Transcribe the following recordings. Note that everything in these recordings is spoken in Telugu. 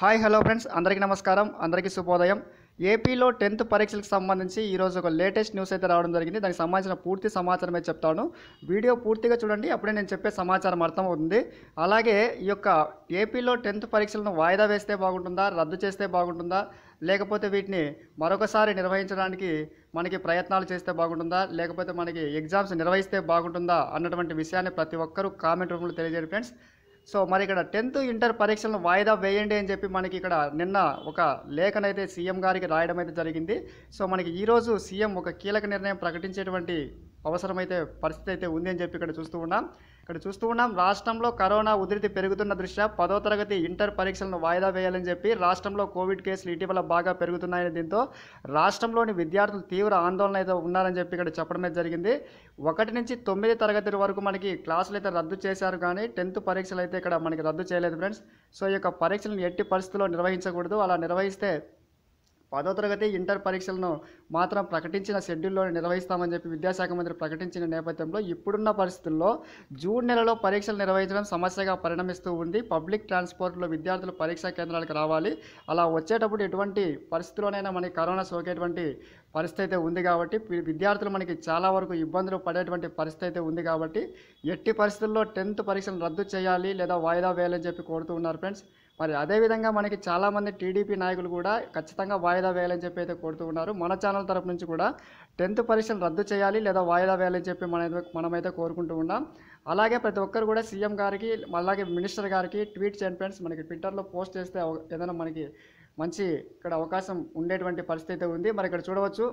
హాయ్ హలో ఫ్రెండ్స్ అందరికీ నమస్కారం అందరికీ శుభోదయం ఏపీలో టెన్త్ పరీక్షలకు సంబంధించి ఈరోజు ఒక లేటెస్ట్ న్యూస్ అయితే రావడం జరిగింది దానికి సంబంధించిన పూర్తి సమాచారమే చెప్తాను వీడియో పూర్తిగా చూడండి అప్పుడే నేను చెప్పే సమాచారం అర్థమవుతుంది అలాగే ఈ యొక్క ఏపీలో టెన్త్ పరీక్షలను వాయిదా వేస్తే బాగుంటుందా రద్దు చేస్తే బాగుంటుందా లేకపోతే వీటిని మరొకసారి నిర్వహించడానికి మనకి ప్రయత్నాలు చేస్తే బాగుంటుందా లేకపోతే మనకి ఎగ్జామ్స్ నిర్వహిస్తే బాగుంటుందా అన్నటువంటి విషయాన్ని ప్రతి ఒక్కరూ కామెంట్ రూపంలో తెలియజేయండి ఫ్రెండ్స్ సో మరి ఇక్కడ టెన్త్ ఇంటర్ పరీక్షలను వాయిదా వేయండి అని చెప్పి మనకి ఇక్కడ నిన్న ఒక లేఖనైతే సీఎం గారికి రాయడం అయితే జరిగింది సో మనకి ఈరోజు సీఎం ఒక కీలక నిర్ణయం ప్రకటించేటువంటి అవసరమైతే పరిస్థితి అయితే ఉంది అని చెప్పి ఇక్కడ చూస్తూ ఉన్నాం ఇక్కడ చూస్తూ ఉన్నాం రాష్ట్రంలో కరోనా ఉధృతి పెరుగుతున్న దృష్ట్యా పదో తరగతి ఇంటర్ పరీక్షలను వాయిదా వేయాలని చెప్పి రాష్ట్రంలో కోవిడ్ కేసులు ఇటీవల బాగా పెరుగుతున్నాయని దీంతో రాష్ట్రంలోని విద్యార్థులు తీవ్ర ఆందోళన అయితే ఉన్నారని చెప్పి ఇక్కడ చెప్పడమే జరిగింది ఒకటి నుంచి తొమ్మిది తరగతి వరకు మనకి క్లాసులు అయితే రద్దు చేశారు కానీ టెన్త్ పరీక్షలు అయితే ఇక్కడ మనకి రద్దు చేయలేదు ఫ్రెండ్స్ సో ఈ యొక్క పరీక్షలను ఎట్టి పరిస్థితుల్లో నిర్వహించకూడదు అలా నిర్వహిస్తే పదో తరగతి ఇంటర్ పరీక్షలను మాత్రం ప్రకటించిన షెడ్యూల్లో నిర్వహిస్తామని చెప్పి విద్యాశాఖ మంత్రి ప్రకటించిన నేపథ్యంలో ఇప్పుడున్న పరిస్థితుల్లో జూన్ నెలలో పరీక్షలు నిర్వహించడం సమస్యగా పరిణమిస్తూ ఉంది పబ్లిక్ ట్రాన్స్పోర్ట్లో విద్యార్థులు పరీక్షా కేంద్రాలకు రావాలి అలా వచ్చేటప్పుడు ఎటువంటి పరిస్థితుల్లోనైనా మనకి కరోనా సోకేటువంటి పరిస్థితి అయితే ఉంది కాబట్టి విద్యార్థులు మనకి చాలా వరకు ఇబ్బందులు పడేటువంటి పరిస్థితి అయితే ఉంది కాబట్టి ఎట్టి పరిస్థితుల్లో టెన్త్ పరీక్షలు రద్దు చేయాలి లేదా వాయిదా వేయాలని చెప్పి కోరుతూ ఉన్నారు ఫ్రెండ్స్ మరి అదేవిధంగా మనకి చాలామంది టీడీపీ నాయకులు కూడా ఖచ్చితంగా వాయిదా వేయాలని చెప్పి అయితే కోరుతూ ఉన్నారు మన ఛానల్ తరపు నుంచి కూడా టెన్త్ పరీక్షలు రద్దు చేయాలి లేదా వాయిదా వేయాలని చెప్పి మన మనమైతే కోరుకుంటూ ఉన్నాం అలాగే ప్రతి ఒక్కరు కూడా సీఎం గారికి అలాగే మినిస్టర్ గారికి ట్వీట్ చేయండి ఫ్రెండ్స్ మనకి ట్విట్టర్లో పోస్ట్ చేస్తే ఏదైనా మనకి మంచి ఇక్కడ అవకాశం ఉండేటువంటి పరిస్థితి ఉంది మరి ఇక్కడ చూడవచ్చు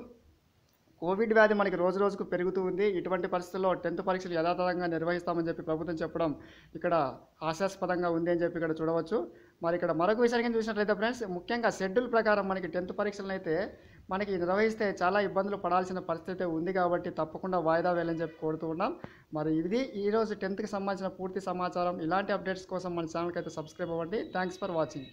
కోవిడ్ వ్యాధి మనకి రోజు రోజుకు పెరుగుతూ ఉంది ఇటువంటి పరిస్థితుల్లో టెన్త్ పరీక్షలు యథాతథంగా నిర్వహిస్తామని చెప్పి ప్రభుత్వం చెప్పడం ఇక్కడ ఆశాస్పదంగా ఉంది అని చెప్పి ఇక్కడ చూడవచ్చు మరి ఇక్కడ మరొక విషయానికి చూసినట్లయితే ఫ్రెండ్స్ ముఖ్యంగా షెడ్యూల్ ప్రకారం మనకి టెన్త్ పరీక్షలను అయితే మనకి నిర్వహిస్తే చాలా ఇబ్బందులు పడాల్సిన పరిస్థితి ఉంది కాబట్టి తప్పకుండా వాయిదా వేయాలని చెప్పి కోరుతూ ఉన్నాం మరి ఇది ఈరోజు టెన్త్కి సంబంధించిన పూర్తి సమాచారం ఇలాంటి అప్డేట్స్ కోసం మన ఛానల్కి అయితే సబ్స్క్రైబ్ అవ్వండి థ్యాంక్స్ ఫర్ వాచింగ్